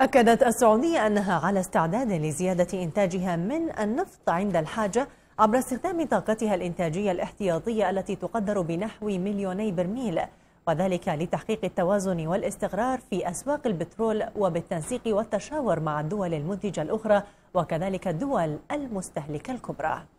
أكدت السعودية أنها على استعداد لزيادة إنتاجها من النفط عند الحاجة عبر استخدام طاقتها الإنتاجية الاحتياطية التي تقدر بنحو مليوني برميل وذلك لتحقيق التوازن والاستقرار في أسواق البترول وبالتنسيق والتشاور مع الدول المنتجة الأخرى وكذلك الدول المستهلكة الكبرى